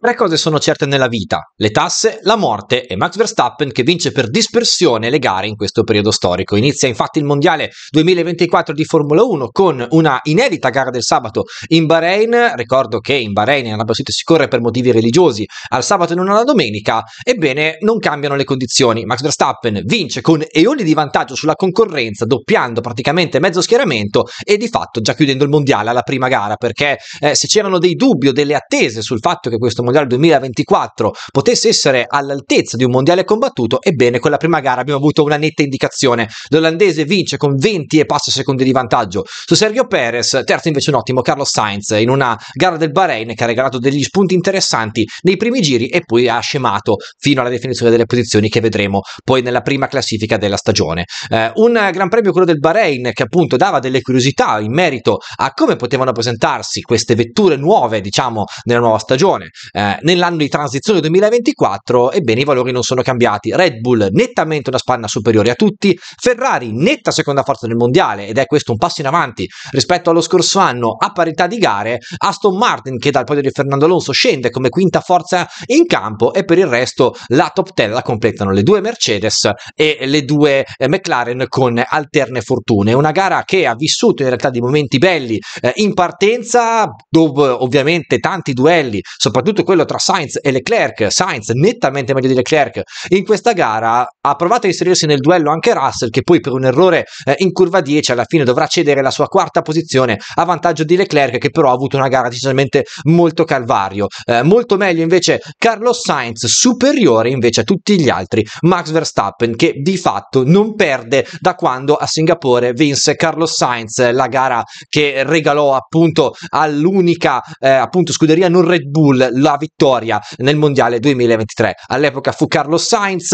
Tre cose sono certe nella vita, le tasse, la morte e Max Verstappen che vince per dispersione le gare in questo periodo storico. Inizia infatti il Mondiale 2024 di Formula 1 con una inedita gara del sabato in Bahrain, ricordo che in Bahrain in Arabia Saudita si corre per motivi religiosi al sabato e non alla domenica, ebbene non cambiano le condizioni. Max Verstappen vince con eoli di vantaggio sulla concorrenza, doppiando praticamente mezzo schieramento e di fatto già chiudendo il Mondiale alla prima gara perché eh, se c'erano dei dubbi o delle attese sul fatto che questo Mondiale 2024 potesse essere all'altezza di un mondiale combattuto, ebbene con la prima gara abbiamo avuto una netta indicazione. L'olandese vince con 20 e passa secondi di vantaggio su Sergio Perez, terzo invece un ottimo Carlos Sainz in una gara del Bahrain che ha regalato degli spunti interessanti nei primi giri e poi ha scemato fino alla definizione delle posizioni che vedremo poi nella prima classifica della stagione. Eh, un gran premio quello del Bahrain che appunto dava delle curiosità in merito a come potevano presentarsi queste vetture nuove diciamo nella nuova stagione. Eh, nell'anno di transizione 2024, ebbene i valori non sono cambiati. Red Bull nettamente una spanna superiore a tutti, Ferrari netta seconda forza nel mondiale ed è questo un passo in avanti rispetto allo scorso anno a parità di gare, Aston Martin che dal podio di Fernando Alonso scende come quinta forza in campo e per il resto la top 10 la completano le due Mercedes e le due eh, McLaren con alterne fortune. Una gara che ha vissuto in realtà dei momenti belli eh, in partenza, dove ovviamente tanti duelli, soprattutto quello tra Sainz e Leclerc, Sainz nettamente meglio di Leclerc in questa gara, ha provato a inserirsi nel duello anche Russell che poi per un errore eh, in curva 10 alla fine dovrà cedere la sua quarta posizione a vantaggio di Leclerc che però ha avuto una gara decisamente molto calvario, eh, molto meglio invece Carlos Sainz superiore invece a tutti gli altri, Max Verstappen che di fatto non perde da quando a Singapore vinse Carlos Sainz la gara che regalò appunto all'unica eh, appunto scuderia non Red Bull la vittoria nel mondiale 2023. All'epoca fu Carlos Sainz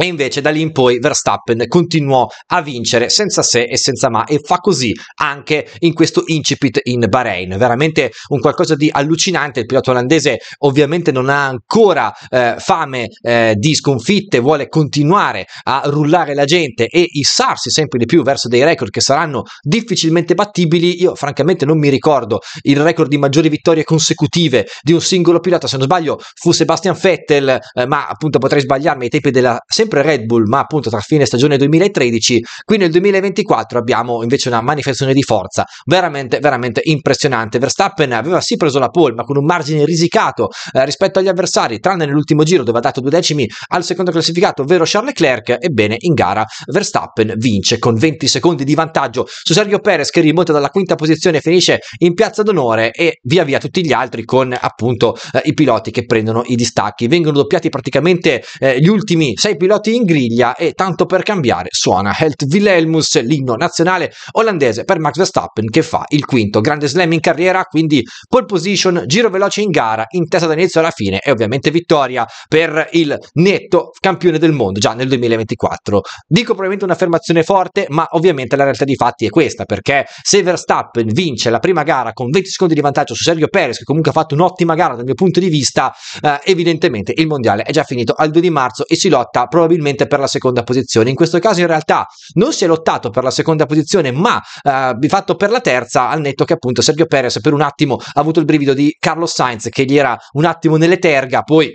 e invece da lì in poi Verstappen continuò a vincere senza se e senza ma e fa così anche in questo incipit in Bahrain. Veramente un qualcosa di allucinante. Il pilota olandese ovviamente non ha ancora eh, fame eh, di sconfitte, vuole continuare a rullare la gente e issarsi sempre di più verso dei record che saranno difficilmente battibili. Io francamente non mi ricordo il record di maggiori vittorie consecutive di un singolo pilota, se non sbaglio fu Sebastian Vettel, eh, ma appunto potrei sbagliarmi ai tempi della sempre sempre Red Bull, ma appunto tra fine stagione 2013, qui nel 2024 abbiamo invece una manifestazione di forza veramente, veramente impressionante. Verstappen aveva sì preso la pole, ma con un margine risicato eh, rispetto agli avversari, tranne nell'ultimo giro dove ha dato due decimi al secondo classificato, ovvero Charles Leclerc. Ebbene, in gara Verstappen vince con 20 secondi di vantaggio su Sergio Perez che rimonta dalla quinta posizione, finisce in piazza d'onore e via via tutti gli altri con appunto eh, i piloti che prendono i distacchi. Vengono doppiati praticamente eh, gli ultimi sei piloti piloti in griglia e tanto per cambiare suona Helt Wilhelmus, l'inno nazionale olandese per Max Verstappen che fa il quinto grande slam in carriera, quindi pole position, giro veloce in gara, in testa dall'inizio alla fine e ovviamente vittoria per il netto campione del mondo già nel 2024. Dico probabilmente un'affermazione forte, ma ovviamente la realtà dei fatti è questa, perché se Verstappen vince la prima gara con 20 secondi di vantaggio su Sergio Perez, che comunque ha fatto un'ottima gara dal mio punto di vista, eh, evidentemente il mondiale è già finito al 2 di marzo e si lotta probabilmente probabilmente per la seconda posizione. In questo caso in realtà non si è lottato per la seconda posizione, ma eh, di fatto per la terza, al netto che appunto Sergio Perez per un attimo ha avuto il brivido di Carlos Sainz che gli era un attimo nelle terga, poi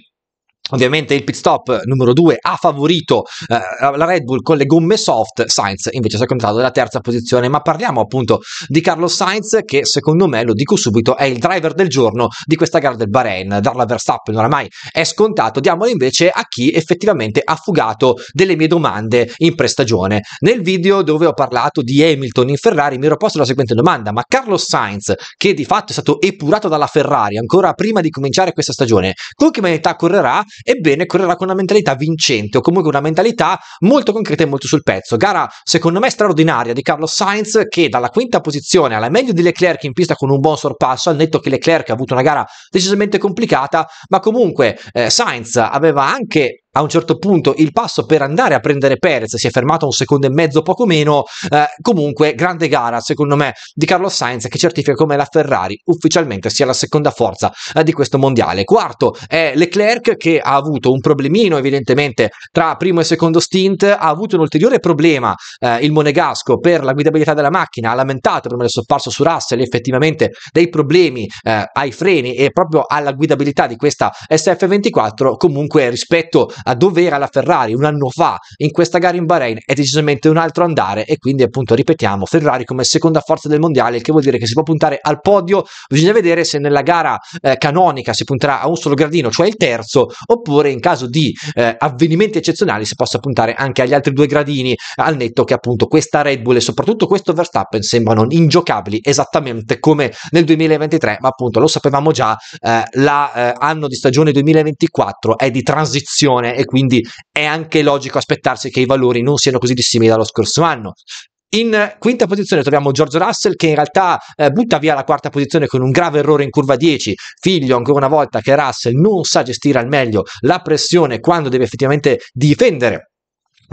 Ovviamente il pit stop numero 2 ha favorito eh, la Red Bull con le gomme soft, Sainz invece si è contrato della terza posizione, ma parliamo appunto di Carlo Sainz che secondo me, lo dico subito, è il driver del giorno di questa gara del Bahrain, darla a Verstappen oramai è scontato, diamolo invece a chi effettivamente ha fugato delle mie domande in prestagione. Nel video dove ho parlato di Hamilton in Ferrari mi ero posto la seguente domanda, ma Carlo Sainz che di fatto è stato epurato dalla Ferrari ancora prima di cominciare questa stagione, con che manetta correrà? ebbene correrà con una mentalità vincente o comunque una mentalità molto concreta e molto sul pezzo. Gara secondo me straordinaria di Carlo Sainz che dalla quinta posizione alla meglio di Leclerc in pista con un buon sorpasso, al netto che Leclerc ha avuto una gara decisamente complicata, ma comunque eh, Sainz aveva anche a un certo punto il passo per andare a prendere Perez si è fermato a un secondo e mezzo poco meno eh, comunque grande gara secondo me di Carlos Sainz che certifica come la Ferrari ufficialmente sia la seconda forza eh, di questo mondiale quarto è Leclerc che ha avuto un problemino evidentemente tra primo e secondo stint ha avuto un ulteriore problema eh, il monegasco per la guidabilità della macchina ha lamentato prima del sopparso su Russell effettivamente dei problemi eh, ai freni e proprio alla guidabilità di questa SF24 comunque rispetto a dove era la Ferrari un anno fa in questa gara in Bahrain è decisamente un altro andare e quindi appunto ripetiamo Ferrari come seconda forza del mondiale il che vuol dire che si può puntare al podio bisogna vedere se nella gara eh, canonica si punterà a un solo gradino cioè il terzo oppure in caso di eh, avvenimenti eccezionali si possa puntare anche agli altri due gradini al netto che appunto questa Red Bull e soprattutto questo Verstappen sembrano ingiocabili esattamente come nel 2023 ma appunto lo sapevamo già eh, l'anno la, eh, di stagione 2024 è di transizione eh, e quindi è anche logico aspettarsi che i valori non siano così dissimili dallo scorso anno. In quinta posizione troviamo George Russell che in realtà eh, butta via la quarta posizione con un grave errore in curva 10, figlio ancora una volta che Russell non sa gestire al meglio la pressione quando deve effettivamente difendere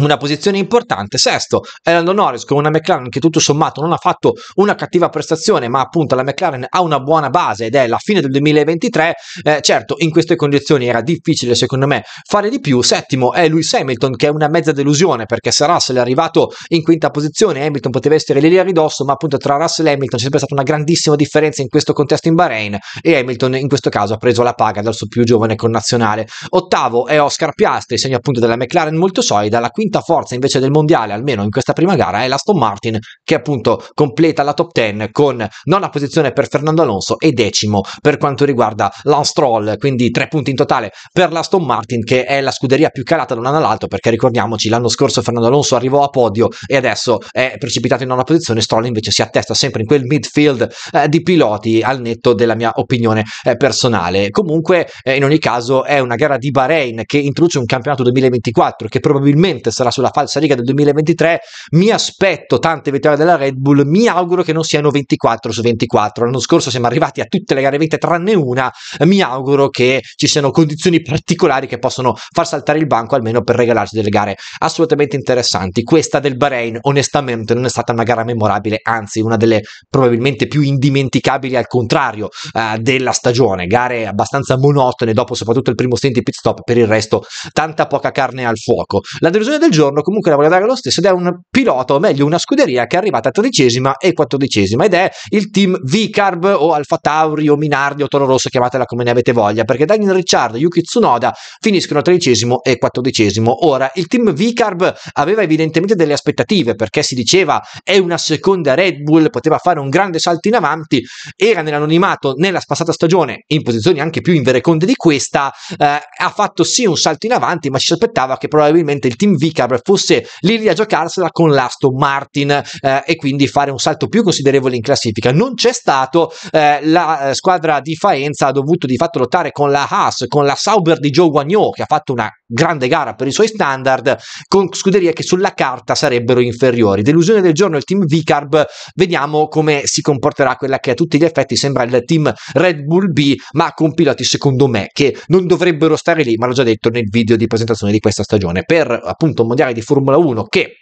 una posizione importante. Sesto, Erlando Norris con una McLaren che tutto sommato non ha fatto una cattiva prestazione, ma appunto la McLaren ha una buona base ed è la fine del 2023. Eh, certo, in queste condizioni era difficile secondo me fare di più. Settimo è Lewis Hamilton che è una mezza delusione perché se Russell è arrivato in quinta posizione, Hamilton poteva essere lì a ridosso, ma appunto tra Russell e Hamilton c'è sempre stata una grandissima differenza in questo contesto in Bahrain e Hamilton in questo caso ha preso la paga dal suo più giovane connazionale. Ottavo è Oscar Piastri, segno appunto della McLaren molto solida, la quinta quinta forza invece del mondiale, almeno in questa prima gara, è l'Aston Martin che appunto completa la top 10 con nona posizione per Fernando Alonso e decimo per quanto riguarda Lance Troll, quindi tre punti in totale per l'Aston Martin che è la scuderia più calata da un anno all'altro perché ricordiamoci l'anno scorso Fernando Alonso arrivò a podio e adesso è precipitato in nona posizione, Stroll invece si attesta sempre in quel midfield eh, di piloti al netto della mia opinione eh, personale. Comunque eh, in ogni caso è una gara di Bahrain che introduce un campionato 2024 che probabilmente sarà sarà sulla falsa riga del 2023. Mi aspetto tante vittorie della Red Bull, mi auguro che non siano 24 su 24. L'anno scorso siamo arrivati a tutte le gare 20 tranne una, mi auguro che ci siano condizioni particolari che possono far saltare il banco almeno per regalarci delle gare assolutamente interessanti. Questa del Bahrain onestamente non è stata una gara memorabile, anzi una delle probabilmente più indimenticabili al contrario eh, della stagione, gare abbastanza monotone dopo soprattutto il primo stint di pit stop, per il resto tanta poca carne al fuoco. La delusione del giorno comunque la voglio dare lo stesso ed è un pilota, o meglio una scuderia che è arrivata tredicesima e quattordicesima ed è il team Vicarb o Alfa Tauri o Minardi o Toro Rosso, chiamatela come ne avete voglia, perché Daniel Ricciardo e Yuki Tsunoda finiscono tredicesimo e quattordicesimo. Ora, il team Vicarb aveva evidentemente delle aspettative perché si diceva è una seconda Red Bull, poteva fare un grande salto in avanti, era nell'anonimato nella passata stagione in posizioni anche più invereconde di questa, eh, ha fatto sì un salto in avanti, ma ci si aspettava che probabilmente il team Vicarb handicap fosse lì lì a giocarsela con l'Aston Martin eh, e quindi fare un salto più considerevole in classifica. Non c'è stato, eh, la eh, squadra di Faenza ha dovuto di fatto lottare con la Haas, con la Sauber di Joe Guagnò che ha fatto una grande gara per i suoi standard con scuderie che sulla carta sarebbero inferiori. Delusione del giorno il team Vicarb, vediamo come si comporterà quella che a tutti gli effetti sembra il team Red Bull B, ma con piloti secondo me che non dovrebbero stare lì, ma l'ho già detto nel video di presentazione di questa stagione. Per appunto mondiale di Formula 1 che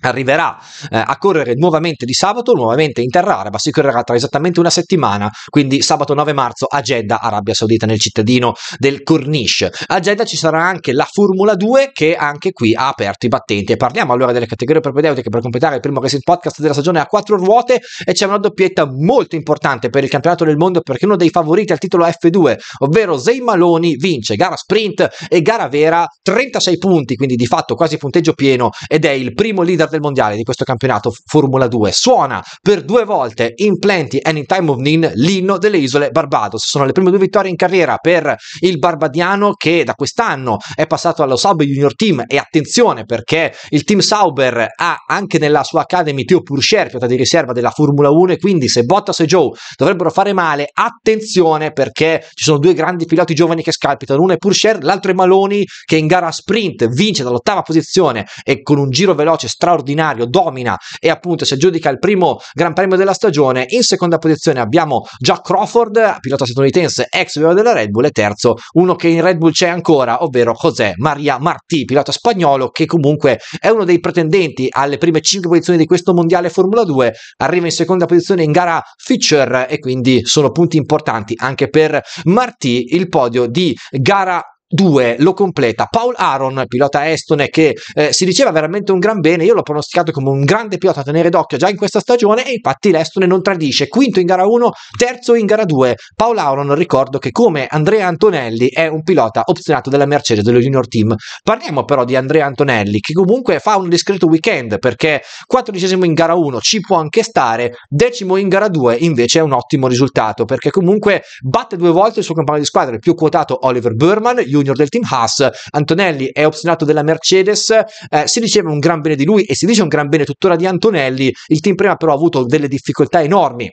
arriverà eh, a correre nuovamente di sabato, nuovamente in terra araba, si correrà tra esattamente una settimana, quindi sabato 9 marzo a Jeddah, Arabia Saudita, nel cittadino del Corniche. A Jeddah ci sarà anche la Formula 2 che anche qui ha aperto i battenti parliamo allora delle categorie propedeutiche per completare il primo Racing Podcast della stagione a quattro ruote e c'è una doppietta molto importante per il campionato del mondo perché uno dei favoriti al titolo F2, ovvero Zei Maloni, vince gara sprint e gara vera, 36 punti, quindi di fatto quasi punteggio pieno ed è il primo leader playoff del mondiale di questo campionato Formula 2 suona per due volte in plenty and in time of need l'inno delle isole Barbados sono le prime due vittorie in carriera per il barbadiano che da quest'anno è passato allo Sauber Junior Team e attenzione perché il team Sauber ha anche nella sua Academy Theo Purcher pilota di riserva della Formula 1 e quindi se Bottas e Joe dovrebbero fare male attenzione perché ci sono due grandi piloti giovani che scalpitano uno è Purcher l'altro è Maloni che in gara sprint vince dall'ottava posizione e con un giro veloce straordinario straordinario, domina e appunto si aggiudica il primo Gran Premio della stagione. In seconda posizione abbiamo Jack Crawford, pilota statunitense, ex pilota della Red Bull, e terzo uno che in Red Bull c'è ancora, ovvero José Maria Martí, pilota spagnolo che comunque è uno dei pretendenti alle prime 5 posizioni di questo mondiale Formula 2. Arriva in seconda posizione in gara Fischer e quindi sono punti importanti anche per Martí il podio di gara 2 lo completa Paul Aaron, pilota estone che eh, si diceva veramente un gran bene, io l'ho pronosticato come un grande pilota a tenere d'occhio già in questa stagione e infatti l'estone non tradisce, quinto in gara 1, terzo in gara 2. Paul Aaron ricordo che come Andrea Antonelli è un pilota opzionato della Mercedes dello Junior Team. Parliamo però di Andrea Antonelli che comunque fa un discreto weekend perché quattordicesimo in gara 1 ci può anche stare, decimo in gara 2 invece è un ottimo risultato perché comunque batte due volte il suo compagno di squadra, il più quotato Oliver Berman junior del team Haas. Antonelli è opzionato della Mercedes, eh, si diceva un gran bene di lui e si dice un gran bene tuttora di Antonelli. Il team prima però ha avuto delle difficoltà enormi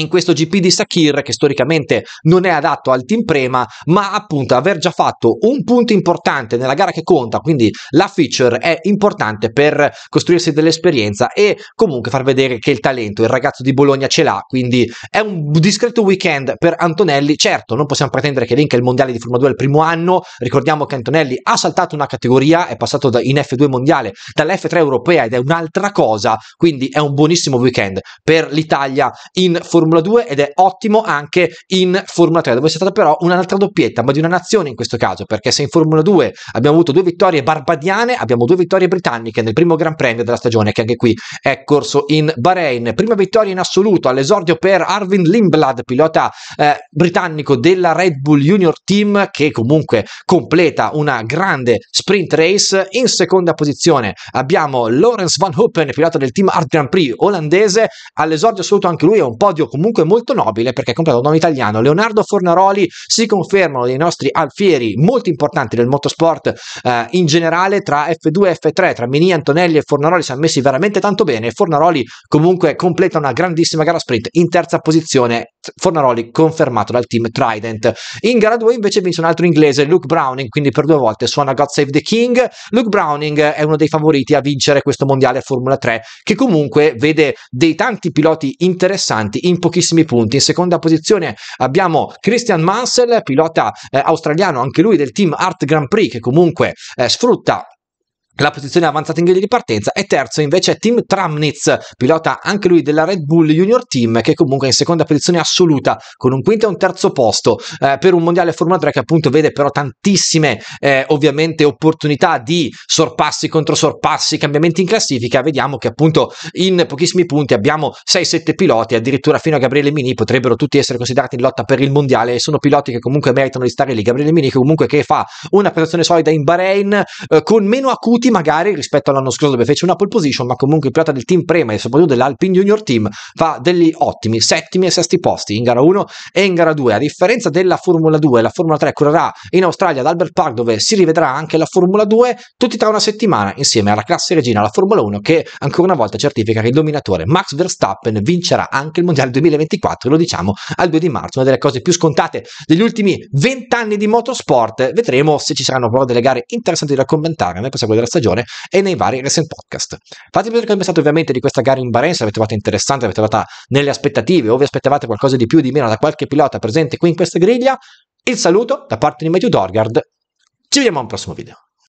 in questo GP di Sakir che storicamente non è adatto al team prema ma appunto aver già fatto un punto importante nella gara che conta quindi la feature è importante per costruirsi dell'esperienza e comunque far vedere che il talento il ragazzo di Bologna ce l'ha quindi è un discreto weekend per Antonelli certo non possiamo pretendere che vinca il mondiale di Formula 2 al primo anno ricordiamo che Antonelli ha saltato una categoria è passato da, in F2 mondiale dall'F3 europea ed è un'altra cosa quindi è un buonissimo weekend per l'Italia in Formula Formula 2 ed è ottimo anche in Formula 3, dove c'è stata però un'altra doppietta, ma di una nazione in questo caso, perché se in Formula 2 abbiamo avuto due vittorie barbadiane, abbiamo due vittorie britanniche nel primo Gran Premio della stagione, che anche qui è corso in Bahrain. Prima vittoria in assoluto all'esordio per Arvin Limblad, pilota eh, britannico della Red Bull Junior Team, che comunque completa una grande sprint race. In seconda posizione abbiamo Lawrence Van Hoopen, pilota del team Art Grand Prix olandese, all'esordio assoluto anche lui è un podio comunque molto nobile perché è comprato da un italiano. Leonardo Fornaroli si confermano dei nostri alfieri molto importanti del motorsport eh, in generale tra F2 e F3, tra Mini, Antonelli e Fornaroli si sono messi veramente tanto bene. Fornaroli comunque completa una grandissima gara sprint in terza posizione. Fornaroli confermato dal team Trident. In gara 2 invece vince un altro inglese, Luke Browning, quindi per due volte suona God Save the King. Luke Browning è uno dei favoriti a vincere questo mondiale Formula 3 che comunque vede dei tanti piloti interessanti in pochissimi punti. In seconda posizione abbiamo Christian Mansell, pilota eh, australiano, anche lui del team Art Grand Prix, che comunque eh, sfrutta la posizione avanzata in griglia di partenza e terzo invece è Tim Tramnitz, pilota anche lui della Red Bull Junior Team che comunque è in seconda posizione assoluta con un quinto e un terzo posto eh, per un mondiale Formula 3 che appunto vede però tantissime eh, ovviamente opportunità di sorpassi contro sorpassi, cambiamenti in classifica, vediamo che appunto in pochissimi punti abbiamo 6-7 piloti, addirittura fino a Gabriele Mini potrebbero tutti essere considerati in lotta per il mondiale e sono piloti che comunque meritano di stare lì, Gabriele Mini comunque che fa una prestazione solida in Bahrain eh, con meno acuto punti magari rispetto all'anno scorso dove fece una pole position, ma comunque il pilota del team Prema e soprattutto dell'Alpine Junior Team fa degli ottimi settimi e sesti posti in gara 1 e in gara 2. A differenza della Formula 2, la Formula 3 correrà in Australia ad Albert Park dove si rivedrà anche la Formula 2 tutti tra una settimana insieme alla classe regina, la Formula 1 che ancora una volta certifica che il dominatore Max Verstappen vincerà anche il Mondiale 2024, lo diciamo al 2 di marzo, una delle cose più scontate degli ultimi 20 anni di motorsport. Vedremo se ci saranno però delle gare interessanti da commentare, a me piace guardare stagione e nei vari recent podcast. Fatemi vedere cosa pensate ovviamente di questa gara in Bahrain, se l'avete trovata interessante, l'avete trovata nelle aspettative o vi aspettavate qualcosa di più o di meno da qualche pilota presente qui in questa griglia. Il saluto da parte di Matthew Dorgard. Ci vediamo al prossimo video.